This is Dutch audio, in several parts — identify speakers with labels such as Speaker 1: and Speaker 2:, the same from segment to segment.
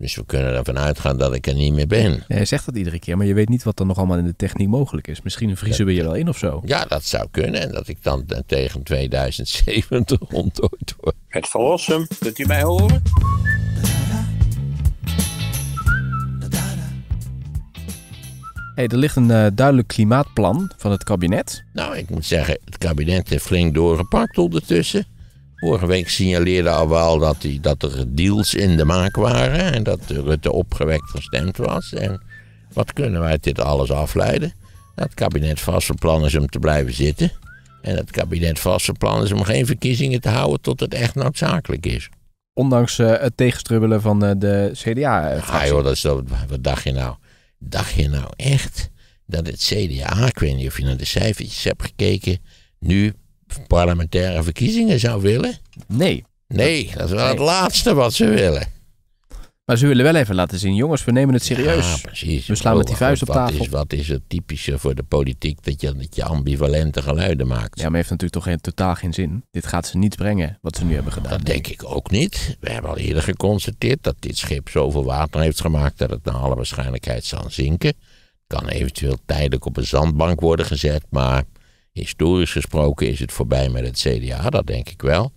Speaker 1: Dus we kunnen ervan uitgaan dat ik er niet meer ben.
Speaker 2: Hij zegt dat iedere keer, maar je weet niet wat er nog allemaal in de techniek mogelijk is. Misschien vriezen we je wel in of zo. Ja,
Speaker 1: dat zou kunnen. En dat ik dan eh, tegen 2070
Speaker 2: ontdooid word.
Speaker 1: Het verlossen, kunt u mij horen?
Speaker 2: Hey, er ligt een eh, duidelijk klimaatplan van het kabinet. Nou, ik moet zeggen, het kabinet heeft flink doorgepakt
Speaker 1: ondertussen. Vorige week signaleerde al wel dat, die, dat er deals in de maak waren en dat Rutte opgewekt gestemd was. En wat kunnen wij uit dit alles afleiden? Dat het kabinet vast van plan is om te blijven zitten. En dat het kabinet vast van plan is om geen verkiezingen te houden tot het echt noodzakelijk is.
Speaker 2: Ondanks eh, het tegenstrubbelen van eh, de CDA. Uh, eh, ah joh, dat is, wat dacht je nou? Dacht je nou echt dat het
Speaker 1: CDA, ik weet niet of je naar de cijfertjes hebt gekeken, nu parlementaire verkiezingen zou willen? Nee. Nee, dat is wel het laatste wat ze willen.
Speaker 2: Maar ze willen wel even laten zien, jongens, we nemen het serieus. Ja, precies.
Speaker 1: We slaan met die oh, vuist op wat tafel. Is, wat is het typische voor de politiek dat je, dat je ambivalente geluiden maakt? Ja, maar heeft natuurlijk toch geen, totaal geen zin. Dit gaat ze niet brengen, wat ze nu hebben gedaan. Dat denk ik ook niet. We hebben al eerder geconstateerd dat dit schip zoveel water heeft gemaakt dat het naar alle waarschijnlijkheid zal zinken. Kan eventueel tijdelijk op een zandbank worden gezet, maar historisch gesproken is het voorbij met het CDA, dat denk ik wel.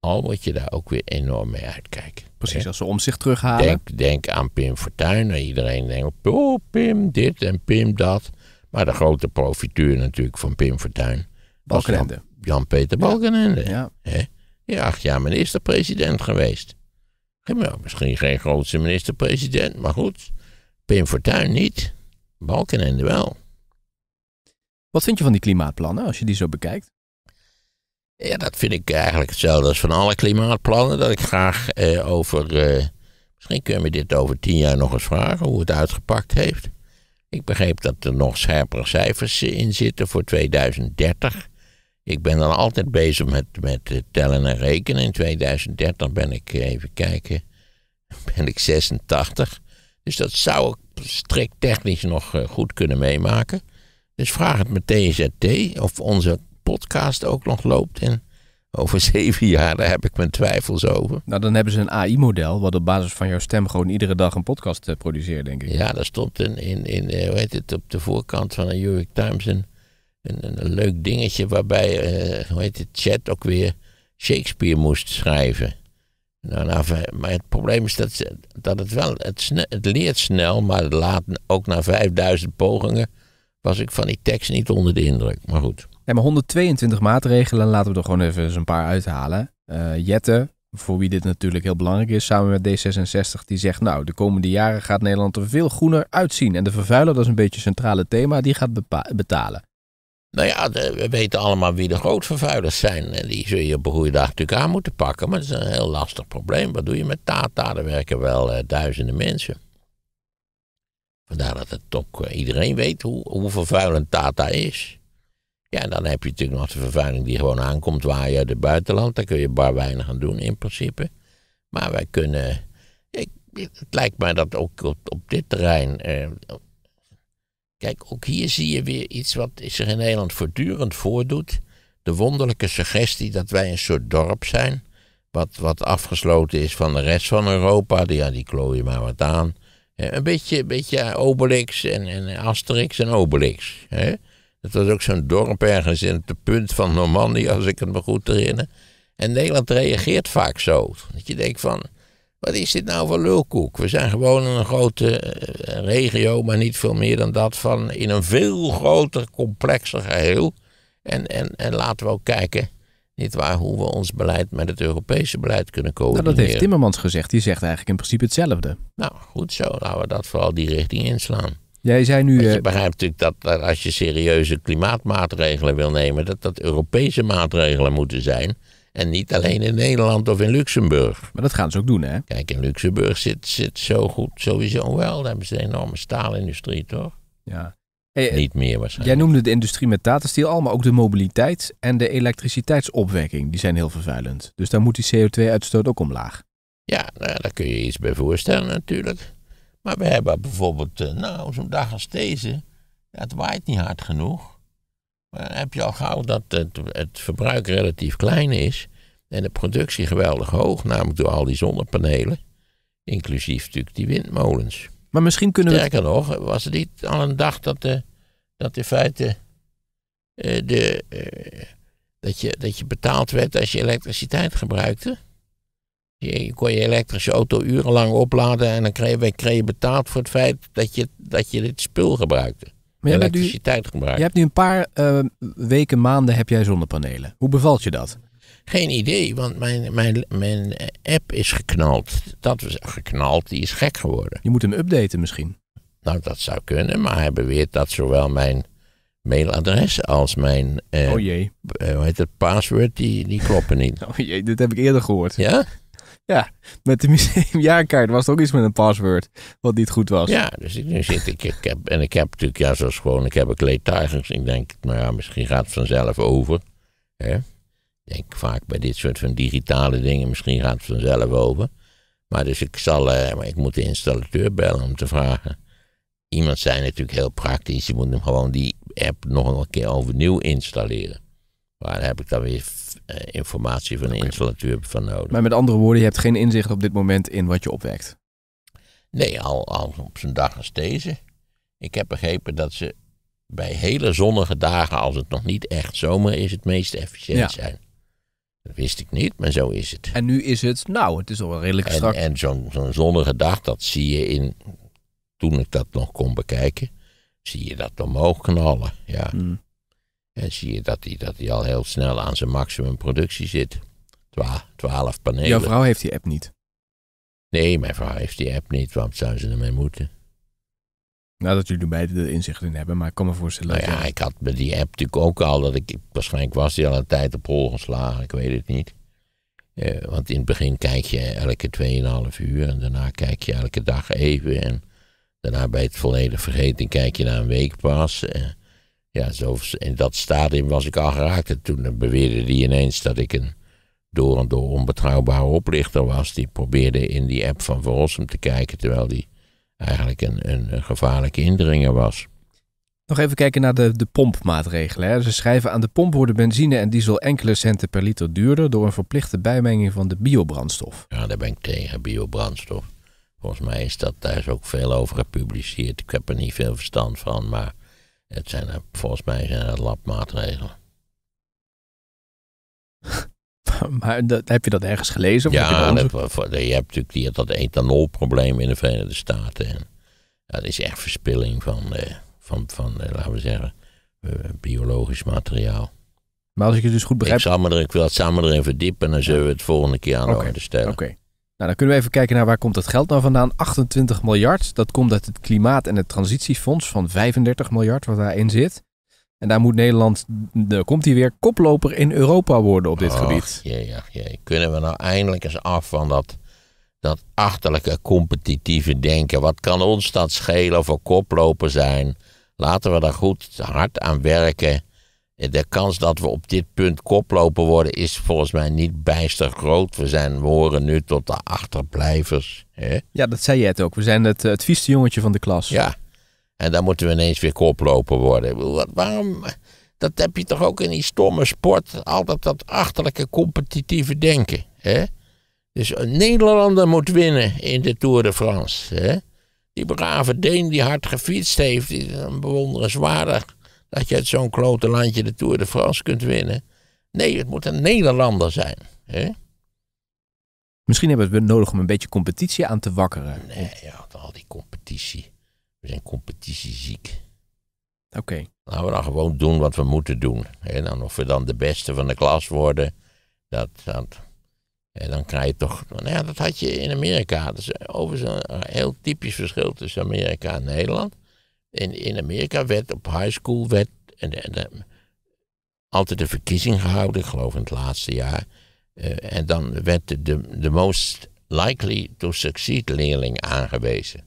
Speaker 1: Al moet je daar ook weer enorm mee uitkijken.
Speaker 2: Precies, als ze om zich terughalen. Denk,
Speaker 1: denk aan Pim Fortuyn. iedereen denkt, oh Pim dit en Pim dat. Maar de grote profiteur natuurlijk van Pim Fortuyn... was Jan-Peter Balkenende. Ja. is acht jaar minister-president geweest. misschien geen grootste minister-president, maar goed. Pim Fortuyn niet, Balkenende wel. Wat vind je van die klimaatplannen als je die zo bekijkt? Ja, dat vind ik eigenlijk hetzelfde als van alle klimaatplannen. Dat ik graag eh, over. Eh, misschien kunnen we dit over tien jaar nog eens vragen hoe het uitgepakt heeft. Ik begreep dat er nog scherpere cijfers in zitten voor 2030. Ik ben dan altijd bezig met, met eh, tellen en rekenen. In 2030 ben ik, eh, even kijken, ben ik 86. Dus dat zou ik strikt technisch nog eh, goed kunnen meemaken. Dus vraag het meteen TZT of onze podcast ook nog loopt. En
Speaker 2: over zeven jaar, daar heb ik mijn twijfels over. Nou, dan hebben ze een AI-model, wat op basis van jouw stem gewoon iedere dag een podcast eh, produceert, denk ik. Ja, daar stond in, in, in eh, hoe heet het, op de voorkant
Speaker 1: van de New York Times een, een, leuk dingetje waarbij, eh, hoe heet het, chat ook weer Shakespeare moest schrijven. Nou, nou maar het probleem is dat, dat het wel, het, het leert snel, maar het laat ook na 5000 pogingen
Speaker 2: was ik van die tekst niet onder de indruk. Maar goed. Ja, maar 122 maatregelen, laten we er gewoon even een paar uithalen. Uh, Jette, voor wie dit natuurlijk heel belangrijk is, samen met D66, die zegt: Nou, de komende jaren gaat Nederland er veel groener uitzien. En de vervuiler, dat is een beetje het centrale thema, die gaat betalen.
Speaker 1: Nou ja, we weten allemaal wie de grootvervuilers zijn. En die zul je op een goede dag natuurlijk aan moeten pakken. Maar dat is een heel lastig probleem. Wat doe je met Tata? Er werken wel eh, duizenden mensen. Vandaar nou, dat het ook eh, iedereen weet hoe, hoe vervuilend Tata is. Ja, en dan heb je natuurlijk nog de vervuiling die gewoon aankomt waar je uit het buitenland. Daar kun je bar weinig aan doen in principe. Maar wij kunnen. het lijkt mij dat ook op, dit terrein. Eh, kijk, ook hier zie je weer iets wat zich in Nederland voortdurend voordoet. De wonderlijke suggestie dat wij een soort dorp zijn. Wat, wat afgesloten is van de rest van Europa. Die, ja, die klooien maar wat aan. Eh, een beetje, beetje Obelix en, en Asterix en Obelix. Hè? Dat was ook zo'n dorp ergens in het punt van Normandie, als ik het me goed herinner. En Nederland reageert vaak zo. Dat je denkt van, wat is dit nou voor lulkoek? We zijn gewoon een grote eh, regio, maar niet veel meer dan dat, van in een veel groter, complexer geheel. En, en, en laten we ook kijken niet waar hoe we ons beleid met het Europese beleid kunnen coördineren. Nou, dat heeft Timmermans gezegd. Die zegt eigenlijk in principe hetzelfde. Nou, goed zo. Laten we dat vooral die richting inslaan. Jij zei nu. je eh, begrijpt natuurlijk dat, dat, als je serieuze klimaatmaatregelen wil nemen, dat dat Europese maatregelen moeten zijn. En niet alleen in Nederland of in Luxemburg. Maar dat gaan ze ook doen, hè? Kijk, in Luxemburg zit, zit
Speaker 2: zo goed sowieso wel. Daar
Speaker 1: hebben ze een enorme staalindustrie, toch?
Speaker 2: Ja. Eh, niet meer waarschijnlijk. Jij noemde de industrie met datastiel al, maar ook de mobiliteit en de elektriciteitsopwekking. Die zijn heel vervuilend. Dus daar moet die CO2-uitstoot ook omlaag. Ja, nou, daar kun je iets bij voorstellen natuurlijk. Maar we hebben bijvoorbeeld, eh,
Speaker 1: nou, zo'n dag als deze, het waait niet hard genoeg. Maar dan heb je al gauw dat het, het verbruik relatief klein is en de productie geweldig hoog, namelijk door al die zonnepanelen, inclusief natuurlijk die windmolens. Maar misschien kunnen Sterker we... nog, was het niet al een dag dat, de, dat in feite de, eh, eh, dat, je, dat je betaald werd als je elektriciteit gebruikte? Je, kon je elektrische auto urenlang opladen en dan kreeg, kreeg je betaald voor het feit dat je, dat je dit spul gebruikte.
Speaker 2: Maar elektriciteit gebruikte. Je hebt nu een paar eh, weken, maanden heb jij zonnepanelen. Hoe bevalt je dat?
Speaker 1: Geen idee, want mijn, mijn, mijn app is geknald. Dat was geknald, die is gek geworden. Je moet hem updaten misschien. Nou, dat zou kunnen, maar hij beweert dat zowel mijn mailadres als mijn. Eh, oh jee. Eh, hoe heet het? Password, die, die kloppen niet. oh jee, dit heb ik eerder gehoord. Ja? Ja, met de museumjaarkaart was er ook iets met een password, wat niet goed was. Ja, dus nu zit ik, ik heb, en ik heb natuurlijk, ja, zoals gewoon, ik heb een Dus Ik denk, nou ja, misschien gaat het vanzelf over. Hè? Ik denk vaak bij dit soort van digitale dingen, misschien gaat het vanzelf over. Maar dus ik zal, eh, maar ik moet de installateur bellen om te vragen. Iemand zei natuurlijk heel praktisch, je moet hem gewoon die app nog een keer overnieuw installeren. Waar heb ik dan weer eh, informatie van de installateur van nodig. Maar met andere
Speaker 2: woorden, je hebt geen inzicht op dit moment in wat je opwekt?
Speaker 1: Nee, al, al op zijn dag als deze. Ik heb begrepen dat ze bij hele zonnige dagen, als het nog niet echt zomer is, het meest efficiënt zijn. Dat wist ik niet, maar zo is het.
Speaker 2: En nu is het, nou, het is al redelijk en, strak. En
Speaker 1: zo'n zo'n zonnige dag, dat zie je in, toen ik dat nog kon bekijken, zie je dat omhoog knallen. Ja. Hmm. En zie je dat hij dat al heel snel aan zijn maximum productie zit.
Speaker 2: 12 twaalf panelen. Jouw vrouw heeft die app niet? Nee, mijn vrouw heeft die app niet, want zou ze ermee moeten? Nou, dat jullie beide de inzicht in hebben, maar ik kan me voorstellen.
Speaker 1: Nou ja, ik had met die app natuurlijk ook al dat ik. Waarschijnlijk was die al een tijd op hol geslagen, ik weet het niet. Eh, want in het begin kijk je elke 2,5 uur en daarna kijk je elke dag even. En daarna bij het volledig vergeten kijk je naar een week pas. Eh, ja, zo, in dat stadium was ik al geraakt. En toen beweerde die ineens dat ik een door en door onbetrouwbare oplichter was. Die probeerde in die app van Verrossum te kijken,
Speaker 2: terwijl die eigenlijk een, een gevaarlijke indringer was. Nog even kijken naar de, de pompmaatregelen. Hè. Ze schrijven aan de pomp worden benzine en diesel enkele centen per liter duurder door een verplichte bijmenging van de biobrandstof.
Speaker 1: Ja, daar ben ik tegen, biobrandstof. Volgens mij is dat daar is ook veel over gepubliceerd. Ik heb er niet veel verstand van, maar het zijn, volgens mij zijn dat labmaatregelen. Maar dat, heb je dat ergens gelezen? ja, je, je hebt natuurlijk die, dat ethanolprobleem in de Verenigde Staten. dat is echt verspilling van, eh, van, van eh, laten we zeggen,
Speaker 2: eh, biologisch materiaal.
Speaker 1: Maar als ik het dus goed begrijp... Ik, zal ik wil het samen erin verdiepen en dan zullen we het volgende keer aan de orde stellen. Oké.
Speaker 2: Nou, dan kunnen we even kijken naar waar komt dat geld nou vandaan. 28 miljard, dat komt uit het Klimaat- en het Transitiefonds van 35 miljard wat daarin zit. En daar moet Nederland, daar komt hij weer, koploper in Europa worden op dit gebied.
Speaker 1: Jee, ach, jee. Kunnen we nou eindelijk eens af van dat, dat achterlijke competitieve denken? Wat kan ons dat schelen of we koploper zijn? Laten we daar goed hard aan werken. Eh, de kans dat we op dit punt koploper worden is volgens mij niet bijster groot. We, zijn, we horen nu tot de achterblijvers. Hè? Ja, dat zei je het ook. We zijn het, eh, het vieste jongetje van de klas. Ja, en dan moeten we ineens weer koploper worden. waarom? Dat heb je toch ook in die stomme sport. Altijd dat achterlijke competitieve denken. Hè? Dus een Nederlander moet winnen in de Tour de France. Hè? Die brave Deen die hard gefietst heeft. is een bewonderenswaardig dat je uit zo'n klote landje de Tour de France kunt winnen. Nee, het moet een Nederlander zijn.
Speaker 2: Hè? Misschien hebben we het nodig om een beetje competitie aan te wakkeren. Nee, ja, al die competitie. We zijn competitieziek. Oké.
Speaker 1: Laten we dan gewoon doen wat we moeten doen. En of we dan de beste van de klas worden, dat, en dan krijg je toch. Nou ja, dat had je in Amerika. Dat is overigens een heel typisch verschil tussen Amerika en Nederland. In, in Amerika werd op high school werd, en, altijd een verkiezing gehouden, ik geloof in het laatste jaar. Eh, en dan werd de, de most likely to succeed leerling aangewezen.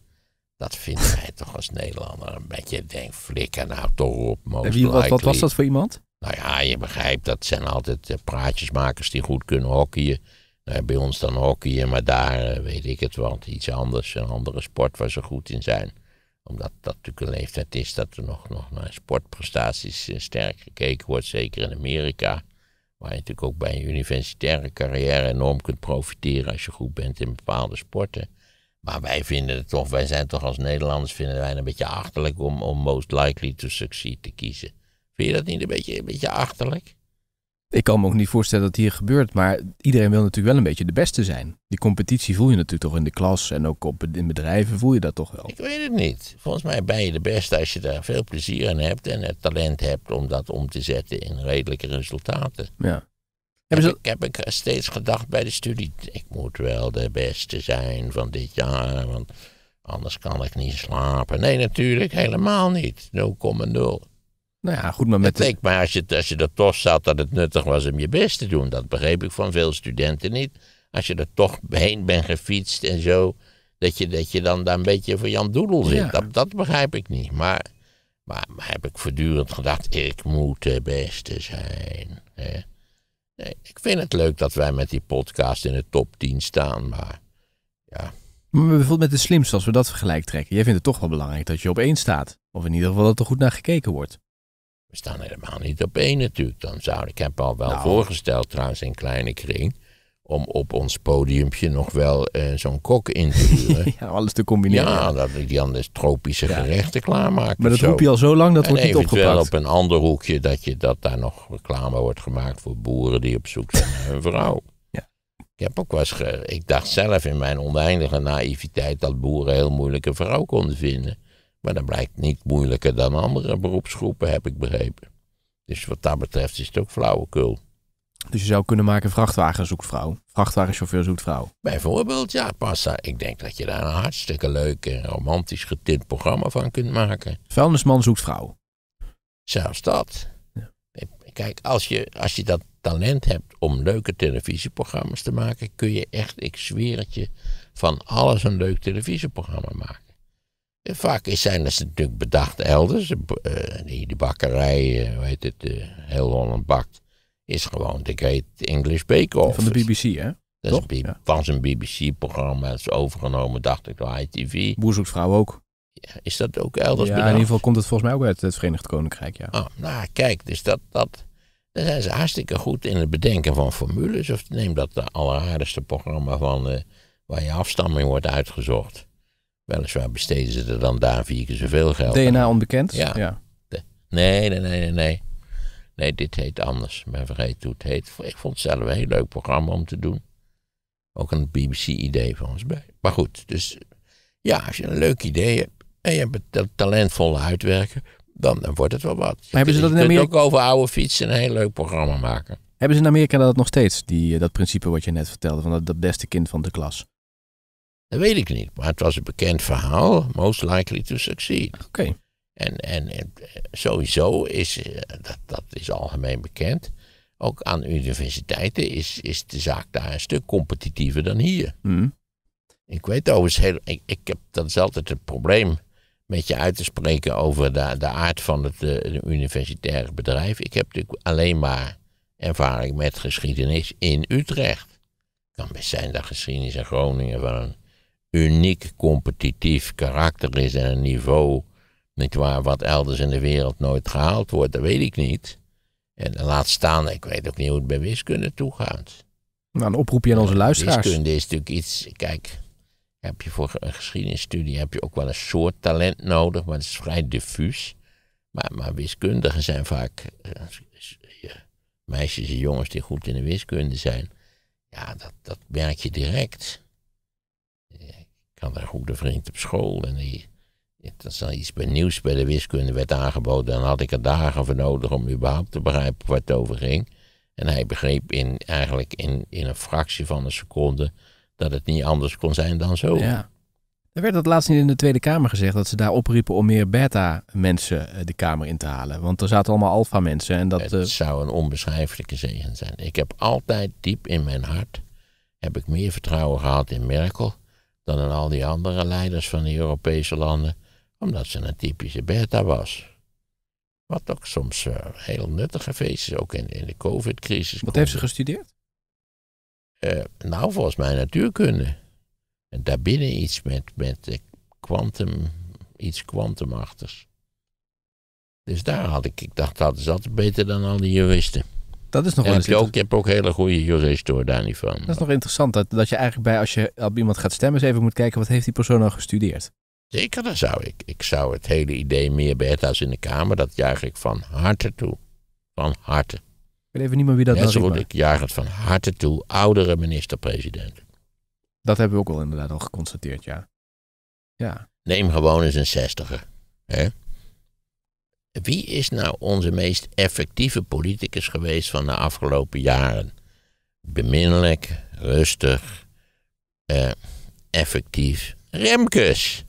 Speaker 1: Dat vinden wij toch als Nederlander een beetje, denk, flikker nou toch op,
Speaker 2: most wie, wat, wat, was dat voor iemand?
Speaker 1: Nou ja, je begrijpt, dat zijn altijd eh, praatjesmakers die goed kunnen hockeyen. Nou, bij ons dan hockeyen, maar daar eh, weet ik het wat, iets anders, een andere sport waar ze goed in zijn. Omdat dat natuurlijk een leeftijd is dat er nog, nog naar sportprestaties eh, sterk gekeken wordt, zeker in Amerika. Waar je natuurlijk ook bij een universitaire carrière enorm kunt profiteren als je goed bent in bepaalde sporten. Maar wij vinden het toch, wij zijn toch als Nederlanders vinden wij een beetje achterlijk om, om most likely to succeed te kiezen. Vind je dat niet een beetje, een beetje achterlijk?
Speaker 2: Ik kan me ook niet voorstellen dat hier gebeurt, maar iedereen wil natuurlijk wel een beetje de beste zijn. Die competitie voel je natuurlijk toch in de klas en ook op, in bedrijven voel je dat toch wel. Ik weet
Speaker 1: het niet. Volgens mij ben je de beste als je daar veel plezier in hebt en het talent hebt om dat om te zetten in redelijke resultaten. Ja ik, heb ik eh, steeds gedacht bij de studie, ik moet wel de beste zijn van dit jaar, want anders kan ik niet slapen. Nee, natuurlijk helemaal niet. 0,0. Nou ja, goed, maar met... Het als je, als je er toch zat dat het nuttig was om je best te doen. Dat begreep ik van veel studenten niet. Als je er toch heen bent gefietst en zo, dat je, dat je dan daar een beetje voor Jan Doedel zit. Dat, dat begrijp ik niet. Maar, maar, maar, heb ik voortdurend gedacht, ik moet de beste zijn. Hè? Nee, ik vind het leuk dat wij met die podcast in de top 10 staan, maar
Speaker 2: ja. Maar bijvoorbeeld met de slimste, als we dat vergelijk trekken. Jij vindt het toch wel belangrijk dat je op één staat. Of in ieder geval dat er goed naar gekeken wordt.
Speaker 1: We staan helemaal niet op één natuurlijk. Dan zou, ik heb al wel nou. voorgesteld trouwens in kleine kring om op ons podiumpje nog wel eh, zo'n kok in te huren. ja, alles te combineren. Ja, dat ik dan dus tropische gerechten klaarmaak. Maar dat roep je al zo lang, dat wordt niet opgepakt. En op een ander hoekje dat, je, dat daar nog reclame wordt gemaakt voor boeren die op zoek zijn naar hun vrouw. Ja. Ik, heb ook wel ge... ik dacht zelf in mijn oneindige naïviteit dat boeren heel moeilijke vrouw konden vinden. Maar dat blijkt niet moeilijker dan andere beroepsgroepen,
Speaker 2: heb ik begrepen. Dus wat dat betreft is het ook flauwekul. Dus je zou kunnen maken vrachtwagen zoekt vrouw. Vrachtwagenchauffeur zoekt vrouw. Bijvoorbeeld,
Speaker 1: ja, Passa. Ik denk dat je daar een hartstikke leuk romantisch getint programma van kunt maken.
Speaker 2: Vuilnisman zoekt vrouw.
Speaker 1: Zelfs dat. Ja. Kijk, als je, als je dat talent hebt om leuke televisieprogramma's te maken, kun je echt, ik zweer het je, van alles een leuk televisieprogramma maken. vaak zijn dat natuurlijk bedacht elders. Eh, die, bakkerij, eh, hoe heet het, eh, heel Holland bakt is gewoon de Great English Bake Off. Van de BBC, hè? Dat Is was een BBC-programma, dat is overgenomen, dacht ik, door ITV. Boerzoeksvrouw ook. Ja, is dat ook elders Ja, in ieder geval
Speaker 2: komt het volgens mij ook uit het Verenigd Koninkrijk,
Speaker 1: ja. Oh, nou, kijk, dus dat, dat, daar zijn ze hartstikke goed in het bedenken van formules. Of neem dat alleraardigste programma van, eh, waar je afstamming wordt uitgezocht. Weliswaar besteden ze er dan daar vier keer zoveel geld DNA
Speaker 2: onbekend? Ja.
Speaker 1: nee, nee, nee, nee, nee. Nee, dit heet anders. Men vergeet hoe het heet. Ik vond het zelf een heel leuk programma om te doen. Ook een BBC-idee ons bij. Maar goed, dus ja, als je een leuk idee hebt en je hebt het talentvolle uitwerken, dan, wordt het wel wat. Maar hebben ze dat in Amerika... ook over oude fietsen een heel leuk programma maken.
Speaker 2: Hebben ze in Amerika dat nog steeds, die, eh, dat principe wat je net vertelde, van dat, beste kind van de klas? Dat weet ik niet, maar het was een
Speaker 1: bekend verhaal. Most likely to succeed. Oké. En, en, sowieso is, eh, dat, dat is algemeen bekend, ook aan universiteiten is, is de zaak daar een stuk competitiever dan hier. Hmm. Ik weet overigens heel, ik, ik heb, dat is altijd het probleem met je uit te spreken over de, de aard van het eh, universitaire bedrijf. Ik heb natuurlijk alleen maar ervaring met geschiedenis in Utrecht. Het kan best zijn dat geschiedenis in Groningen van een uniek competitief karakter is en een niveau niet waar wat elders in de wereld nooit gehaald wordt, dat weet ik niet. En laat staan, ik weet ook niet hoe het bij wiskunde toegaat.
Speaker 2: Nou, een oproepje aan onze eh, luisteraars. Wiskunde
Speaker 1: is natuurlijk iets, kijk, heb je voor een geschiedenisstudie heb je ook wel een soort talent nodig, maar het is vrij diffuus. Maar, wiskundigen zijn vaak eh, meisjes en jongens die goed in de wiskunde zijn. Ja, dat, dat merk je direct. Eh, ik had een goede vriend op school en die als dan iets nieuws bij de wiskunde werd aangeboden, dan had ik er dagen voor nodig om überhaupt te begrijpen waar het over ging. En hij begreep in, eigenlijk in, in een fractie van een seconde dat het niet anders kon zijn dan zo. Ja.
Speaker 2: Er werd dat laatst niet in de Tweede Kamer gezegd dat ze daar opriepen om meer beta-mensen eh, de Kamer in te halen. Want er zaten allemaal alfa-mensen. En dat, het eh, zou een onbeschrijfelijke zegen zijn. Ik heb altijd diep
Speaker 1: in mijn hart heb ik meer vertrouwen gehad in Merkel dan in al die andere leiders van de Europese landen omdat ze een typische beta was. Wat ook soms eh, heel nuttige feestjes, ook in, in de COVID-crisis. Wat heeft ze gestudeerd? Eh, nou, volgens mij natuurkunde. En daarbinnen iets met, met quantum, eh, iets kwantumachtigs. Dus daar had ik, ik dacht, dat is altijd beter dan al die juristen. Dat is nog en wel je, ook, je ook hele goede juristen hoor, daar niet van. Dat
Speaker 2: is nog interessant, dat, dat je eigenlijk bij, als je op iemand gaat stemmen, eens even moet kijken, wat heeft die persoon al nou gestudeerd?
Speaker 1: Zeker, dan zou ik. Ik zou het hele idee meer Bertha's in de Kamer, dat juich ik van harte toe. Van harte. Ik
Speaker 2: weet even niet meer wie dat is. ik
Speaker 1: juich het van harte toe, oudere minister-president. Dat hebben we ook al inderdaad al geconstateerd, ja. ja. Neem gewoon eens een zestiger. Hè? Wie is nou onze meest effectieve politicus geweest van de afgelopen jaren? Beminnelijk, rustig, eh, effectief. Remkes.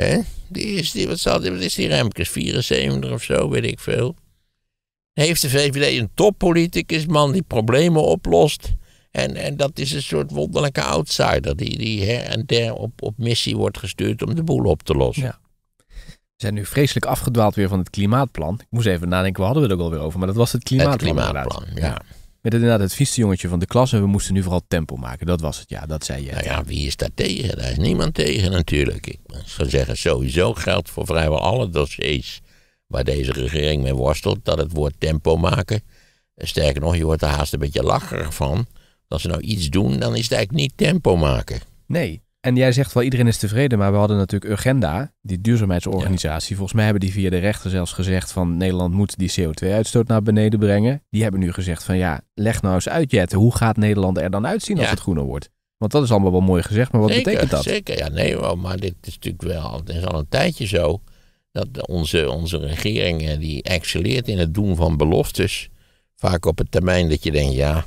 Speaker 1: Hè? Die is, die, wat, zal, wat is die Remkes? 74 of zo, weet ik veel. Heeft de VVD een toppoliticus, man, die problemen oplost. En, en dat is een soort wonderlijke outsider die, die her en der op, op missie wordt
Speaker 2: gestuurd om de boel op te lossen. Ja. We zijn nu vreselijk afgedwaald weer van het klimaatplan. Ik moest even nadenken, waar hadden we het ook alweer over? Maar dat was het klimaatplan. klimaatplan, ja met het, inderdaad het vieste jongetje van de klas. En we moesten nu vooral tempo maken. Dat was het, ja, dat zei je. Nou ja, wie is daar tegen? Daar is niemand tegen natuurlijk.
Speaker 1: Ik zou zeggen, sowieso geldt voor vrijwel alle dossiers waar deze regering mee worstelt, dat het woord tempo maken. Eh, sterker nog, je wordt er haast een beetje lacherig van.
Speaker 2: Als ze nou iets doen, dan is het eigenlijk niet tempo maken. Nee, en jij zegt wel, iedereen is tevreden, maar we hadden natuurlijk Urgenda, die duurzaamheidsorganisatie. Volgens mij hebben die via de rechter zelfs gezegd van Nederland moet die CO2-uitstoot naar beneden brengen. Die hebben nu gezegd van ja, leg nou eens uit, Jet, hoe gaat Nederland er dan uitzien als het groener wordt? Want dat is allemaal wel mooi gezegd, maar wat betekent dat? Zeker, ja, nee, maar
Speaker 1: dit is natuurlijk wel, het is al een tijdje zo dat onze, onze regering eh, die excelleert in het doen van beloftes. Vaak op een termijn dat je denkt, ja,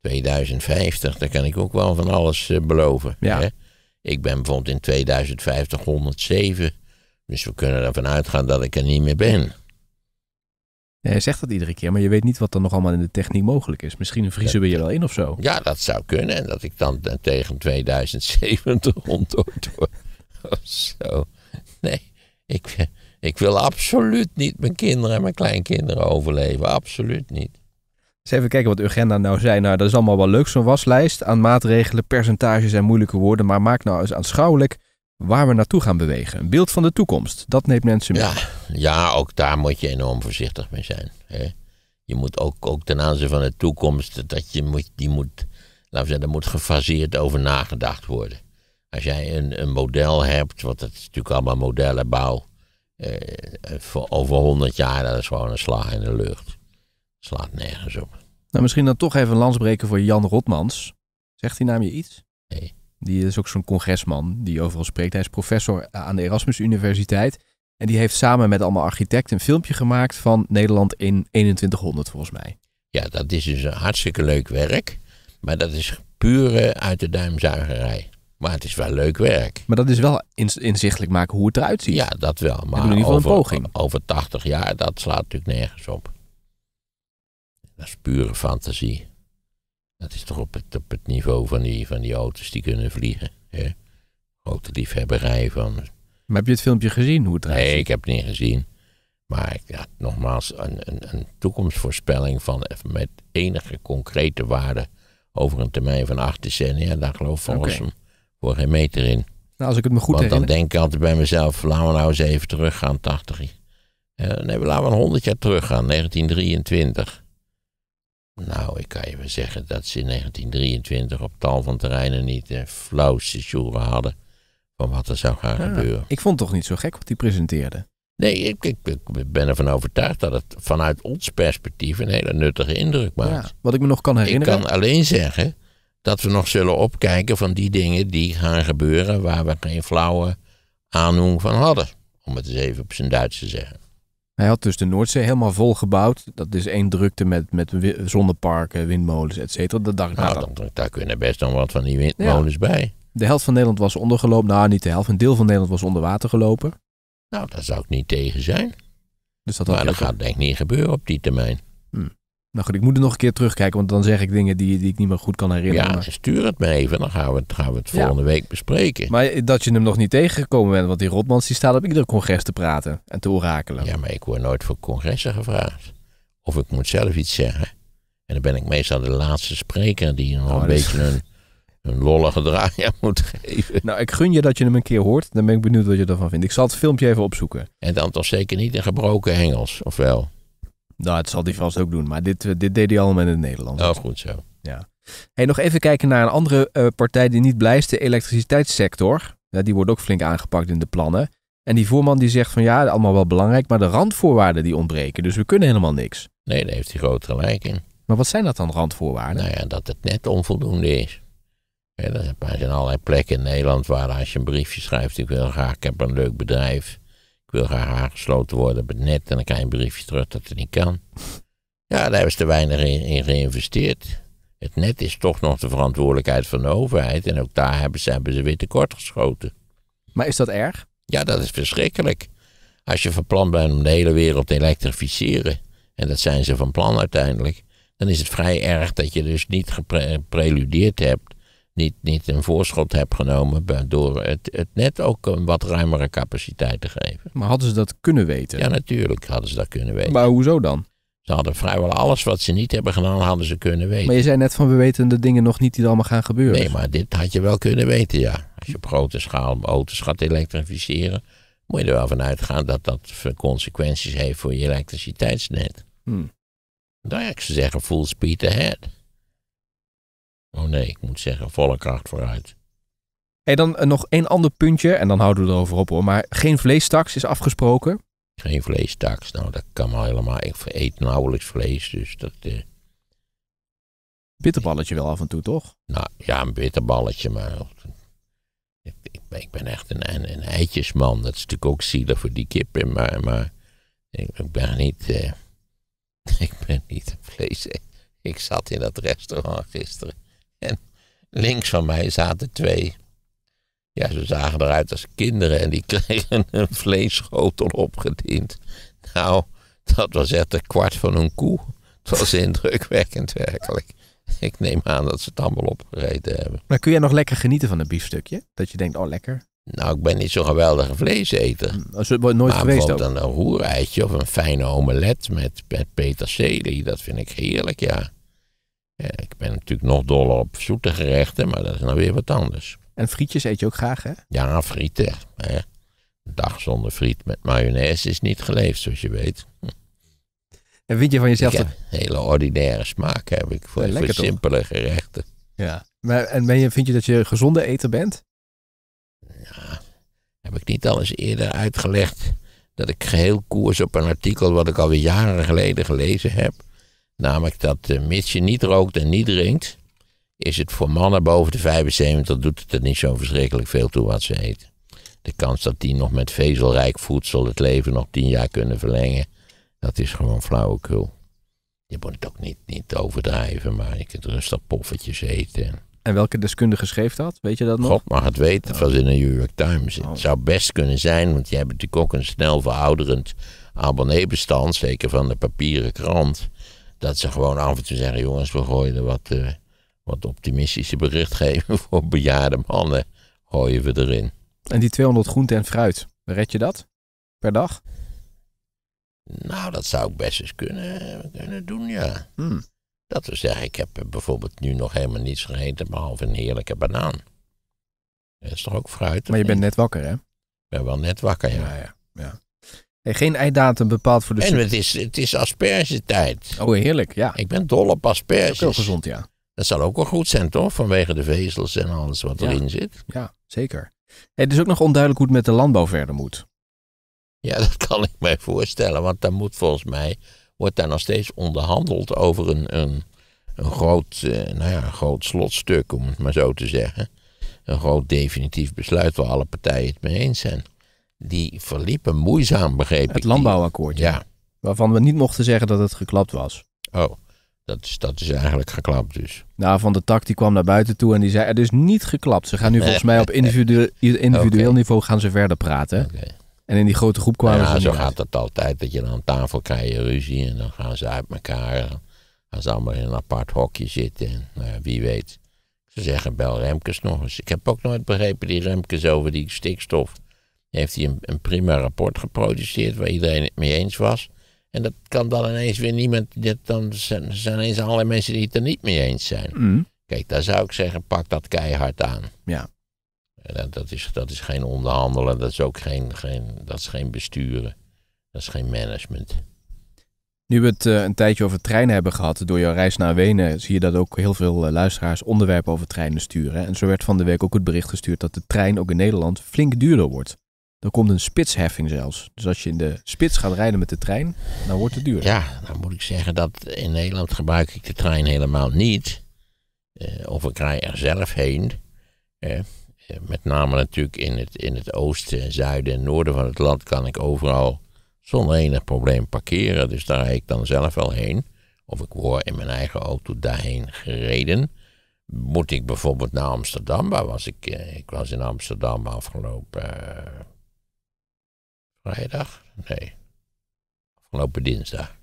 Speaker 1: 2050, daar kan ik ook wel van alles eh, beloven. Ja. Hè? Ik ben bijvoorbeeld in 2050 107. Dus we kunnen ervan uitgaan dat ik er niet meer ben.
Speaker 2: Ja, je zegt dat iedere keer, maar je weet niet wat er nog allemaal in de techniek mogelijk is. Misschien vriezen we je wel in of zo. Ja, dat zou kunnen. En dat ik
Speaker 1: dan eh, tegen 2070 ontdood word of zo. Nee, ik, ik wil absoluut niet mijn kinderen en mijn
Speaker 2: kleinkinderen overleven. Absoluut niet. Eens even kijken wat Urgenda nou zei. Nou, dat is allemaal wel leuk, zo'n waslijst aan maatregelen, percentages en moeilijke woorden. Maar maak nou eens aanschouwelijk waar we naartoe gaan bewegen. Een beeld van de toekomst, dat neemt mensen mee. Ja, ja ook daar moet je enorm
Speaker 1: voorzichtig mee zijn. Hè? Je moet ook, ook ten aanzien van de toekomst, dat je moet, die moet, laten we zeggen, daar moet gefaseerd over nagedacht worden. Als jij een, een model hebt, want dat is natuurlijk allemaal modellenbouw, eh, voor over 100 jaar, dat is
Speaker 2: gewoon een slag in de lucht. Slaat nergens op. Nou, misschien dan toch even een landsbreken voor Jan Rotmans. Zegt die naam je iets? Nee. Die is ook zo'n congresman die overal spreekt. Hij is professor aan de Erasmus Universiteit. En die heeft samen met allemaal architecten een filmpje gemaakt van Nederland in 2100 volgens mij.
Speaker 1: Ja, dat is dus een hartstikke leuk werk. Maar dat is pure eh, uit de duimzuigerij. Maar het is wel leuk werk. Maar dat is wel inzichtelijk maken hoe het eruit ziet. Ja, dat wel. Maar over, over 80 jaar, dat slaat natuurlijk nergens op. Dat is pure fantasie. Dat is toch op het, op het niveau van die, van die auto's die kunnen vliegen. Hè? Grote liefhebberij van.
Speaker 2: Maar heb je het filmpje gezien hoe het eruit Nee,
Speaker 1: ik heb het niet gezien. Maar ja, nogmaals, een, een, een toekomstvoorspelling van, eh, met enige concrete waarde over een termijn van acht decennia, daar geloof volgens okay. voor geen meter in.
Speaker 2: Nou, als ik het me goed Want dan
Speaker 1: denk ik altijd bij mezelf, laten we nou eens even teruggaan, 80. nee, laten we 100 jaar teruggaan, 1923. Nou, ik kan je wel zeggen dat ze in 1923 op tal van terreinen niet de eh, flauwste sjoeren hadden van wat er zou gaan ah, gebeuren. Ik vond het toch niet zo gek wat hij presenteerde? Nee, ik, ik, ben ervan overtuigd dat het vanuit ons perspectief een hele nuttige indruk maakt. wat ik me nog kan herinneren. Ik kan alleen zeggen dat we nog zullen opkijken van die dingen die gaan gebeuren waar we geen flauwe
Speaker 2: aanhoening van hadden. Om het eens even op zijn Duits te zeggen. Hij had dus de Noordzee helemaal vol gebouwd. Dat is één drukte met, met zonneparken, windmolens, et cetera. Dat dacht ik, nou, nou dan, daar kunnen best dan wat van die windmolens bij. De helft van Nederland was ondergelopen. Nou, niet de helft. Een deel van Nederland was onder water gelopen. Nou, daar zou ik niet tegen zijn. Dus dat maar dat gaat denk ik niet gebeuren op die termijn. Hmm. Nou goed, ik moet er nog een keer terugkijken, want dan zeg ik dingen die, die ik niet meer goed kan herinneren. Ja, stuur het me even, dan gaan we, gaan we het volgende week bespreken. Maar dat je hem nog niet tegengekomen bent, want die Rotmans die staat op ieder congres te praten en te orakelen. Ja, maar ik word nooit voor congressen
Speaker 1: gevraagd. Of ik moet zelf iets zeggen. En dan ben ik meestal de laatste spreker die
Speaker 2: nog oh, een beetje een, een lollige draai aan moet geven. Nou, ik gun je dat je hem een keer hoort. Dan ben ik benieuwd wat je ervan vindt. Ik zal het filmpje even opzoeken. En dan toch zeker niet in gebroken Engels, of wel? Nou, dat zal die vast ook doen. Maar dit, eh, dit deed hij allemaal in het Nederlands. Oh, goed zo. Ja. Hey, nog even kijken naar een andere eh, partij die niet blijft: De elektriciteitssector. Ja, die wordt ook flink aangepakt in de plannen. En die voorman die zegt van ja, allemaal wel belangrijk, maar de randvoorwaarden die ontbreken. Dus we kunnen helemaal niks. Nee, daar heeft hij groot gelijk in. Maar wat zijn dat dan, randvoorwaarden? Nou ja, dat het net
Speaker 1: onvoldoende is. Ja, er zijn allerlei plekken in Nederland waar als je een briefje schrijft, ik wil graag, ik heb een leuk bedrijf. Ik wil graag aangesloten worden op het net. En dan krijg je een briefje terug dat het niet kan. Ja, daar hebben ze te weinig in, geïnvesteerd. Het net is toch nog de verantwoordelijkheid van de overheid. En ook daar hebben ze, hebben ze weer tekortgeschoten. Maar is
Speaker 2: dat erg? Ja,
Speaker 1: dat is verschrikkelijk. Als je van plan bent om de hele wereld te elektrificeren, en dat zijn ze van plan uiteindelijk, dan is het vrij erg dat je dus niet gepreludeerd hebt niet, niet een voorschot heb genomen door het, het net ook een wat ruimere capaciteit te geven. Maar hadden ze dat kunnen weten? Ja, natuurlijk hadden ze dat kunnen weten. Maar hoezo dan? Ze hadden vrijwel alles wat ze niet hebben gedaan, hadden ze kunnen weten. Maar je
Speaker 2: zei net van we weten de dingen nog niet die allemaal gaan gebeuren. Nee, maar dit had je wel kunnen
Speaker 1: weten, ja. Als je op grote schaal auto's gaat elektrificeren, moet je er wel van uitgaan dat dat consequenties heeft voor je elektriciteitsnet. Hmm. Daar ik ze zeggen full speed ahead.
Speaker 2: Oh nee, ik moet zeggen, volle kracht vooruit. Hey, dan eh, nog één ander puntje, en dan houden we erover op hoor. Maar geen vleestaks is afgesproken. Geen vleestaks, nou dat kan maar helemaal.
Speaker 1: Ik eet nauwelijks vlees, dus dat... Eh, bitterballetje wel af en toe, toch? Nou ja, een bitterballetje, maar ik, ik, ben echt een, een, eitjesman. Dat is natuurlijk ook zielig voor die kippen, maar, maar ik, ben niet. Eh, ik ben niet een vlees. Ik zat in dat restaurant gisteren. En links van mij zaten twee. Ja, ze zagen eruit als kinderen en die kregen een vleesschotel opgediend. Nou, dat was echt een kwart van een koe. Het was indrukwekkend werkelijk. Ik neem aan dat ze het allemaal opgereden hebben.
Speaker 2: Maar kun jij nog lekker genieten van een biefstukje? Dat je denkt, oh lekker.
Speaker 1: Nou, ik ben niet zo'n geweldige vleeseter. Hmm, als het nooit maar geweest bijvoorbeeld een roereitje of een fijne omelet met, met peterselie, dat vind ik heerlijk, ja ik ben natuurlijk nog dol op zoete gerechten, maar dat is nou weer wat anders.
Speaker 2: En frietjes eet je ook graag, hè?
Speaker 1: Ja, frieten. Een dag zonder friet met mayonaise is niet geleefd, zoals je weet. Hm.
Speaker 2: En vind je van jezelf... Een
Speaker 1: hele ordinaire smaak heb ik voor, simpele gerechten.
Speaker 2: Ja, maar, en vind je dat je gezonde eter bent? heb ik niet al eens
Speaker 1: eerder uitgelegd dat ik geheel koers op een artikel wat ik alweer jaren geleden gelezen heb Namelijk dat uh, mits je niet rookt en niet drinkt, is het voor mannen boven de 75, doet het er niet zo verschrikkelijk veel toe wat ze eten. De kans dat die nog met vezelrijk voedsel het leven nog tien jaar kunnen verlengen, dat is gewoon flauwekul. Je moet het ook niet, niet overdrijven, maar je kunt rustig poffertjes eten. En welke deskundige schreef dat? Weet je dat nog? God mag het weten, het oh. in de New York Times. Het oh. zou best kunnen zijn, want je hebt natuurlijk ook een snel verouderend abonneebestand, zeker van de papieren krant dat ze gewoon af en toe zeggen: jongens, we gooien wat, uh, wat optimistische berichtgeving voor bejaarde mannen. Gooien we erin.
Speaker 2: En die 200 groente en fruit, red je dat per dag?
Speaker 1: Nou, dat zou ik best eens kunnen, kunnen doen, ja. Hmm. Dat we zeggen, ik heb bijvoorbeeld nu nog helemaal niets gegeten behalve een heerlijke banaan. Dat is toch ook fruit? Maar je bent net wakker, hè? Ik ben wel net
Speaker 2: wakker, ja, ja, ja geen einddatum bepaald voor de En het
Speaker 1: is, het is aspergetijd. Oh, heerlijk, ja. Ik ben dol op asperges. Heel gezond, ja. Dat zal ook wel goed zijn, toch? Vanwege de vezels en alles wat erin zit. Ja, zeker. het is ook nog onduidelijk hoe
Speaker 2: het met de landbouw verder moet. Ja,
Speaker 1: dat kan ik mij voorstellen. Want daar moet volgens mij, wordt daar nog steeds onderhandeld over een, een, een groot, eh, nou ja, een groot slotstuk, om het maar zo te zeggen. Een groot definitief besluit waar alle partijen het mee eens
Speaker 2: zijn die verliepen moeizaam, begrepen het ik. landbouwakkoord, ja. Waarvan we niet mochten zeggen dat het geklapt was. Oh, dat is, dat is eigenlijk geklapt dus. Nou, Van de Tak die kwam naar buiten toe en die zei, het is niet geklapt. Ze gaan nu volgens mij op individueel, individueel niveau gaan ze verder praten. En in die grote groep kwamen ze ja, ze. Zo gaat
Speaker 1: dat altijd, dat je dan aan tafel krijgt ruzie en dan gaan ze uit elkaar. gaan ze allemaal in een apart hokje zitten. En, nou wie weet. Ze zeggen, bel Remkes nog eens. Ik heb ook nooit begrepen die Remkes over die stikstof heeft hij een, prima rapport geproduceerd waar iedereen het mee eens was. En dat kan dan ineens weer niemand. Dat dan zijn, zijn ineens allerlei mensen die het er niet mee eens zijn. Mm. Kijk, daar zou ik zeggen, pak dat keihard aan. Ja. Dat, dat, is, dat is geen onderhandelen, dat is ook geen, geen, dat is geen besturen, dat is geen management.
Speaker 2: Nu we het eh, een tijdje over treinen hebben gehad, door jouw reis naar Wenen, zie je dat ook heel veel eh, luisteraars onderwerpen over treinen sturen. En zo werd van de week ook het bericht gestuurd dat de trein ook in Nederland flink duurder wordt. Dan komt een spitsheffing zelfs. Dus als je in de spits gaat rijden met de trein, dan wordt het duur.
Speaker 1: Ja, dan moet ik zeggen dat in Nederland gebruik ik de trein helemaal niet. Eh, of ik rij er zelf heen. Eh, met name natuurlijk in het, in het oosten, zuiden en noorden van het land kan ik overal zonder enig probleem parkeren. Dus daar rijd ik dan zelf wel heen. Of ik word in mijn eigen auto daarheen gereden. Moet ik bijvoorbeeld naar Amsterdam? Waar was ik? Eh, ik was in Amsterdam afgelopen Vrijdag? Nee. Afgelopen dinsdag.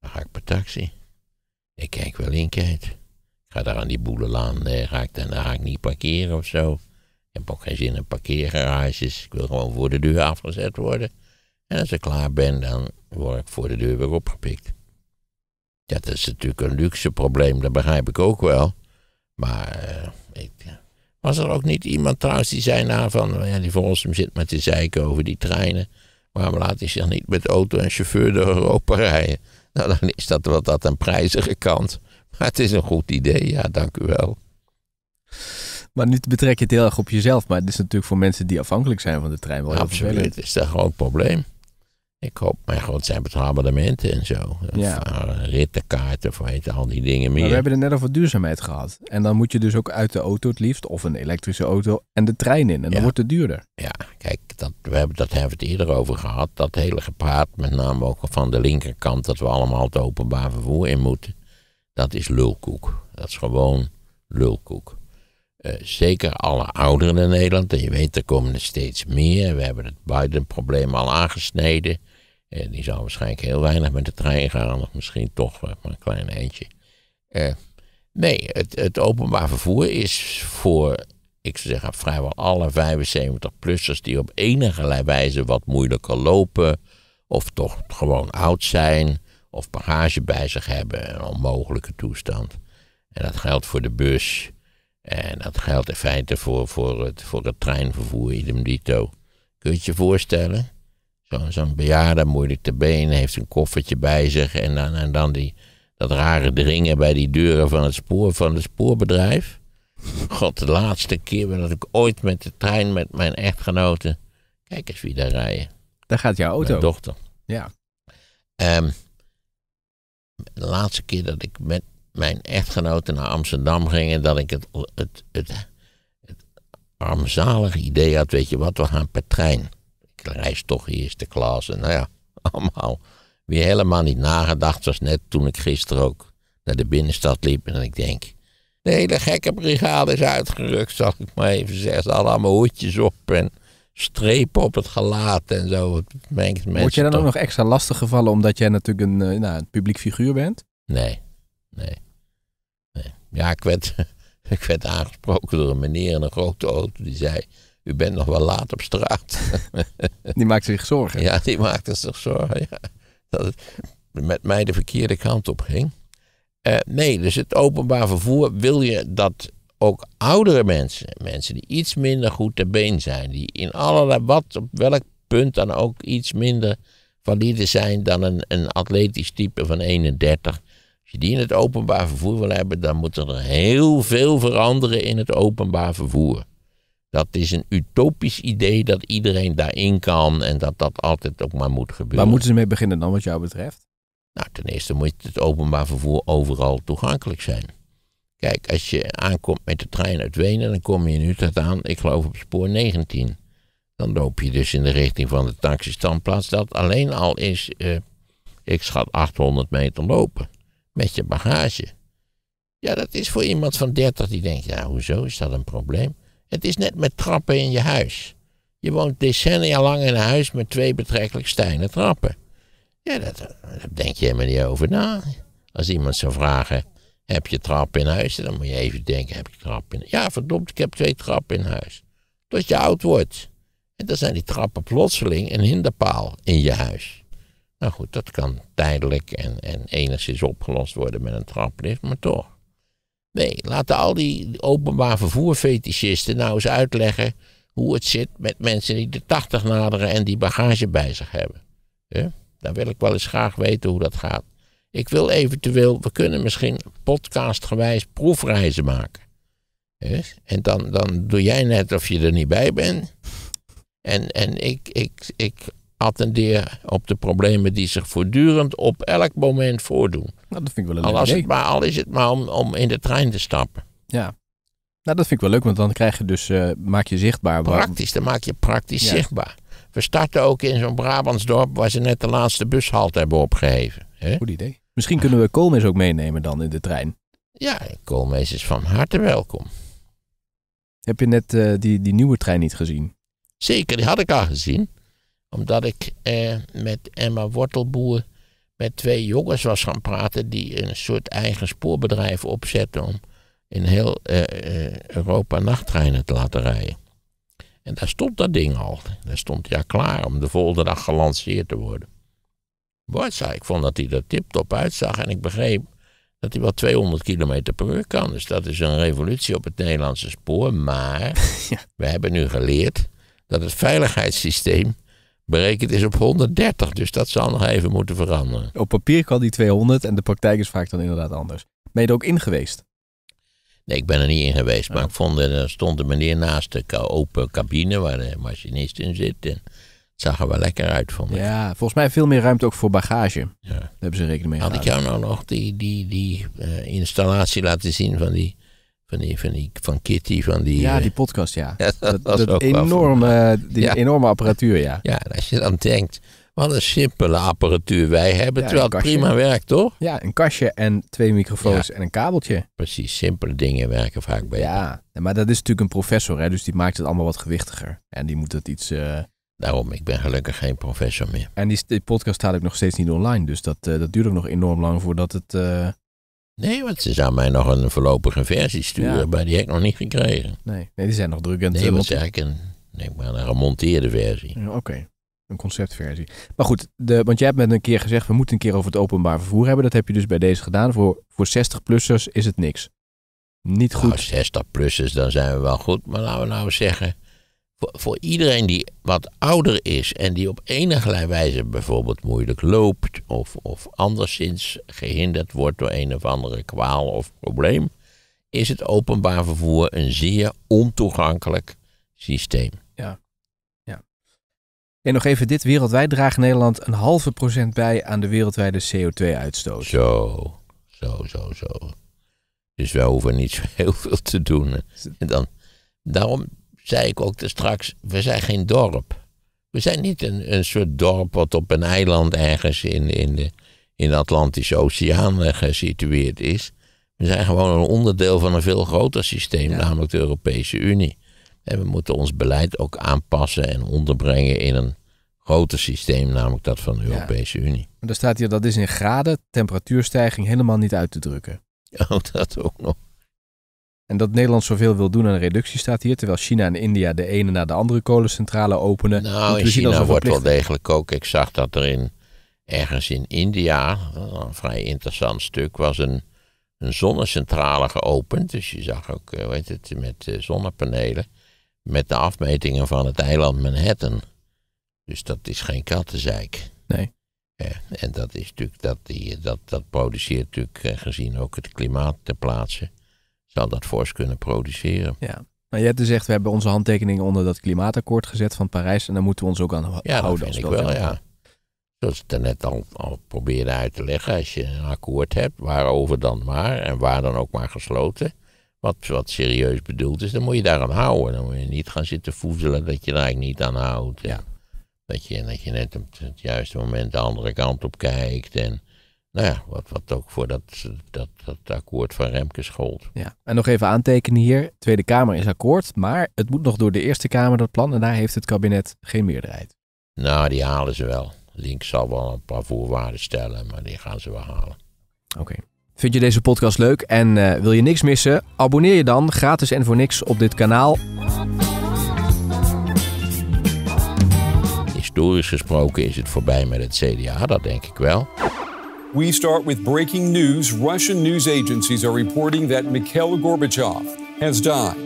Speaker 1: Dan ga ik per taxi. Ik kijk wel in, keer. Ik ga daar aan die boelenlaan, eh, ga ik, dan, dan ga ik niet parkeren of zo. Ik heb ook geen zin in parkeergarages. Ik wil gewoon voor de deur afgezet worden. En als ik klaar ben, dan word ik voor de deur weer opgepikt. Dat is natuurlijk een luxe probleem, dat begrijp ik ook wel. Maar eh, was er ook niet iemand trouwens die zei na nou van, ja, die volgens hem zit met de zeiken over die treinen waarom laat hij zich niet met auto en chauffeur door Europa rijden? Nou, dan is dat wel dat een prijzige kant. Maar het is een goed idee, ja, dank u wel.
Speaker 2: Maar nu betrek je het heel erg op jezelf, maar het is natuurlijk voor mensen die afhankelijk zijn van de trein
Speaker 1: wel Absoluut, is dat gewoon een probleem. Ik hoop, maar god, ze hebben het abonnementen en zo. Ja. Eh, rittenkaarten, of al die dingen meer. Maar we hebben
Speaker 2: het net over duurzaamheid gehad. En dan moet je dus ook uit de auto het liefst, of een elektrische auto, en de trein in. En dan wordt het duurder. Ja, kijk,
Speaker 1: dat, we hebben, dat hebben we het eerder over gehad. Dat hele gepraat, met name ook van de linkerkant, dat we allemaal het openbaar vervoer in moeten. Dat is lulkoek. Dat is gewoon lulkoek. Eh, zeker alle ouderen in Nederland. En je weet, er komen er steeds meer. We hebben het Biden-probleem al aangesneden. Uh, die zal waarschijnlijk heel weinig met de trein gaan, of misschien toch maar een klein eentje. Eh, nee, het, het, openbaar vervoer is voor, ik zou zeggen, vrijwel alle 75-plussers die op enige wijze wat moeilijker lopen, of toch gewoon oud zijn, of bagage bij zich hebben, een onmogelijke toestand. En dat geldt voor de bus en dat geldt in feite voor, voor, het, voor het treinvervoer, idem dito. Kun je het je voorstellen? Zo'n zo bejaarde, moeilijk te benen, heeft een koffertje bij zich. En dan, en dan die, dat rare dringen bij die deuren van het spoor, van het spoorbedrijf. God, de laatste keer dat ik ooit met de trein met mijn echtgenote. Kijk eens wie daar rijden. Daar gaat jouw auto. Mijn dochter. Ja. Ehm, de laatste keer dat ik met mijn echtgenoten naar Amsterdam gingen, dat ik het, het, het, armzalig idee had, weet je wat, we gaan per trein. Ik reis toch eerste klas en nou ja, allemaal weer helemaal niet nagedacht, zoals net toen ik gisteren ook naar de binnenstad liep en ik denk, de hele gekke brigade is uitgerukt, zal ik maar even zeggen. Ze hadden allemaal hoedjes op en strepen op het gelaat en zo. Word je dan ook nog extra
Speaker 2: lastig gevallen omdat jij natuurlijk een, eh, nou, een publiek figuur bent?
Speaker 1: Nee, Nee.
Speaker 2: Ja, ik werd, ik
Speaker 1: werd aangesproken door een meneer in een grote auto die zei: U bent nog wel laat op straat. Die maakt zich zorgen. Ja, die maakte zich zorgen. Ja. Dat het met mij de verkeerde kant op ging. Eh, nee, dus het openbaar vervoer wil je dat ook oudere mensen, mensen die iets minder goed te been zijn, die in allerlei wat, op welk punt dan ook iets minder valide zijn dan een, een atletisch type van 31, je die in het openbaar vervoer wil hebben, dan moet er heel veel veranderen in het openbaar vervoer. Dat is een utopisch idee dat iedereen daarin kan en dat dat altijd ook maar moet gebeuren. Waar moeten ze mee beginnen dan, wat jou betreft? Nou, ten eerste moet het openbaar vervoer overal toegankelijk zijn. Kijk, als je aankomt met de trein uit Wenen, dan kom je in Utrecht aan, ik geloof op spoor 19. Dan loop je dus in de richting van de taxistandplaats. Dat alleen al is, eh, ik schat, 800 meter lopen met je bagage. Ja, dat is voor iemand van 30 die denkt, ja, hoezo is dat een probleem? Het is net met trappen in je huis. Je woont decennia lang in een huis met twee betrekkelijk steile trappen. Ja, dat, daar denk je helemaal niet over na. Als iemand zou vragen, heb je trap in huis? Dan moet je even denken, heb je trap in huis? Ja, verdomd, ik heb twee trappen in huis. Tot je oud wordt. En dan zijn die trappen plotseling een hinderpaal in je huis. Nou goed, dat kan tijdelijk en, en enigszins opgelost worden met een traplift, maar toch. Nee, laten al die openbaar vervoerfetischisten nou eens uitleggen hoe het zit met mensen die de 80 naderen en die bagage bij zich hebben. Ja? Dan wil ik wel eens graag weten hoe dat gaat. Ik wil eventueel, we kunnen misschien podcastgewijs proefreizen maken. En dan, dan doe jij net of je er niet bij bent. En, en ik, ik, ik attendeer op de problemen die zich voortdurend op elk moment
Speaker 2: voordoen. Nou, dat vind ik wel een al leuk het maar, Al is het
Speaker 1: maar om, om in de trein te stappen.
Speaker 2: Ja. Nou, dat vind ik wel leuk, want dan krijg je dus, eh, maak je zichtbaar. Praktisch, dan maak je praktisch zichtbaar.
Speaker 1: We starten ook in zo'n Brabantsdorp waar ze net de laatste bushalte hebben opgeheven.
Speaker 2: Goed idee. Misschien kunnen we koolmees ook meenemen dan in de trein. Ja, koolmees is van harte welkom. Heb je net eh, die, die nieuwe trein niet gezien?
Speaker 1: Zeker, die had ik al gezien omdat ik eh, met Emma Wortelboer met twee jongens was gaan praten die een soort eigen spoorbedrijf opzetten om in heel eh, eh, Europa nachttreinen te laten rijden. En daar stond dat ding al. Daar stond ja klaar om de volgende dag gelanceerd te worden. zei ik vond dat hij er tiptop top uitzag en ik begreep dat hij wel 200 km per uur kan. Dus dat is een revolutie op het Nederlandse spoor. Maar we hebben nu geleerd dat het veiligheidssysteem berekend is op 130. Dus dat zal nog even moeten veranderen.
Speaker 2: Op papier kan die 200 en de praktijk is vaak dan inderdaad anders. Ben je er ook in geweest? Nee, ik ben er niet in
Speaker 1: geweest. Maar oh. ik vond, er stond een meneer naast de open cabine waar de machinist in zit. En het zag er wel lekker uit, vond ik. Ja,
Speaker 2: volgens mij veel meer ruimte ook voor bagage. Ja. Daar
Speaker 1: hebben ze rekening mee Had gehouden. Had ik jou nou nog die, die, die eh, installatie laten zien van die van die, van Kitty, van die... Ja, eh, die podcast, ja. dat, dat,
Speaker 2: enorme, die enorme apparatuur,
Speaker 1: ja. Ja, als je dan denkt, wat een simpele apparatuur wij hebben, terwijl het prima werkt,
Speaker 2: toch? Ja, een kastje en twee microfoons en een kabeltje. Precies, simpele dingen werken vaak bij Ja, maar dat is natuurlijk een professor, hè, dus die maakt het allemaal wat gewichtiger. En die moet het iets... Eh, Daarom, ik ben gelukkig geen professor meer. En die, podcast staat ook nog steeds niet online, dus dat, uh, dat duurt ook nog enorm lang voordat het... Nee, want ze zou mij nog een voorlopige versie sturen, maar die heb ik nog niet gekregen. Nee, nee die zijn nog druk aan het Nee, dat is eigenlijk een,
Speaker 1: een gemonteerde versie.
Speaker 2: Ja, Oké, een conceptversie. Maar goed, de, want jij hebt met een keer gezegd, we moeten een keer over het openbaar vervoer hebben. Dat heb je dus bij deze gedaan. Voor, voor 60-plussers is het niks. Niet nou, goed. Nou,
Speaker 1: 60-plussers, dan zijn we wel goed. Maar laten we nou zeggen, voor iedereen die wat ouder is en die op enige wijze bijvoorbeeld moeilijk loopt of, of anderszins gehinderd wordt door een of andere kwaal of probleem, is het openbaar
Speaker 2: vervoer een zeer
Speaker 1: ontoegankelijk systeem.
Speaker 2: Ja. ja. En nog even dit, wereldwijd draagt Nederland een halve procent bij aan de wereldwijde CO2-uitstoot. Zo, zo, zo, zo. Dus wij hoeven niet zo heel veel te
Speaker 1: doen. En dan, daarom, zei ik ook dus straks, we zijn geen dorp. We zijn niet een, een soort dorp wat op een eiland ergens in, in, de, in de Atlantische Oceaan eh, gesitueerd is. We zijn gewoon een onderdeel van een veel groter systeem, namelijk de Europese Unie. En we moeten ons beleid ook aanpassen en onderbrengen in een groter systeem, namelijk dat van de Europese Unie.
Speaker 2: Maar daar staat hier dat is in graden temperatuurstijging helemaal niet uit te drukken. Oh, dat ook nog. En dat Nederland zoveel wil doen aan reductie staat hier, terwijl China en India de ene na de andere kolencentrale openen. Nou, in China wordt wel
Speaker 1: degelijk ook. Ik zag dat er in, ergens in India, een vrij interessant stuk, was een, een zonnecentrale geopend. Dus je zag ook, weet eh, het, met eh, zonnepanelen, met de afmetingen van het eiland Manhattan. Dus dat is geen kattenzijk. Nee. En dat is natuurlijk dat, die, dat, dat produceert natuurlijk eh, gezien ook het klimaat ter plaatse zal dat fors kunnen
Speaker 2: produceren. Ja. maar je hebt dus echt, we hebben onze handtekeningen onder dat klimaatakkoord gezet van Parijs. En daar moeten we ons ook aan houden. Ja, dat vind ik wel, ja. Zoals ik daarnet al, al probeerde uit te leggen. Als
Speaker 1: je een akkoord hebt, waarover dan maar en waar dan ook maar gesloten. Wat, wat serieus bedoeld is, dan moet je daaraan houden. Dan moet je niet gaan zitten voezelen dat je daar eigenlijk niet aan houdt. Ja. Dat, je, dat je net op het juiste moment de andere kant op kijkt. En nou ja, wat, wat ook voor dat, dat, dat akkoord van Remkes gold.
Speaker 2: Ja. En nog even aantekenen hier. Tweede Kamer is akkoord, maar het moet nog door de Eerste Kamer dat plan. En daar heeft het kabinet geen meerderheid.
Speaker 1: Nou, die halen ze wel. Links zal wel een paar voorwaarden stellen, maar die gaan ze wel halen.
Speaker 2: Oké. Vind je deze podcast leuk en eh, wil je niks missen? Abonneer je dan gratis en voor niks op dit kanaal.
Speaker 1: Historisch gesproken is het voorbij met het CDA, dat denk ik wel.
Speaker 2: We start with breaking news. Russian news agencies are reporting that Mikhail Gorbachev has died.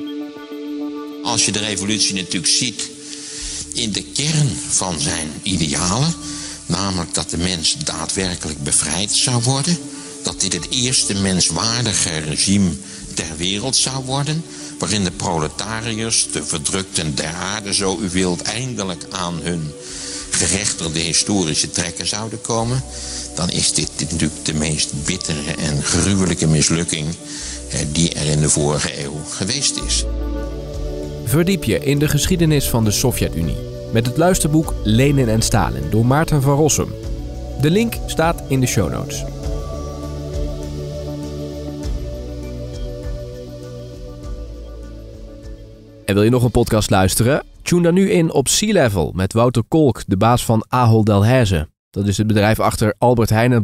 Speaker 1: Als je de revolutie natuurlijk ziet in de kern van zijn idealen, namelijk dat de mens daadwerkelijk bevrijd zou worden, dat dit het eerste menswaardige regime ter wereld zou worden, waarin de proletariërs, de verdrukten der aarde, zo u wilt, eindelijk aan hun de historische trekken zouden komen... dan is dit natuurlijk de meest bittere en gruwelijke mislukking... Eh, die er in de vorige eeuw geweest
Speaker 2: is. Verdiep je in de geschiedenis van de Sovjet-Unie... met het luisterboek Lenin en Stalin door Maarten van Rossum. De link staat in de show notes. En wil je nog een podcast luisteren? Tune daar nu in op Sea Level met Wouter Kolk, de baas van Ahold Delhaize. Dat is het bedrijf achter Albert Heijn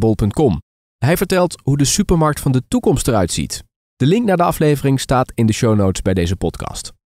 Speaker 2: Hij vertelt hoe de supermarkt van de toekomst eruit ziet. De link naar de aflevering staat in de show notes bij deze podcast.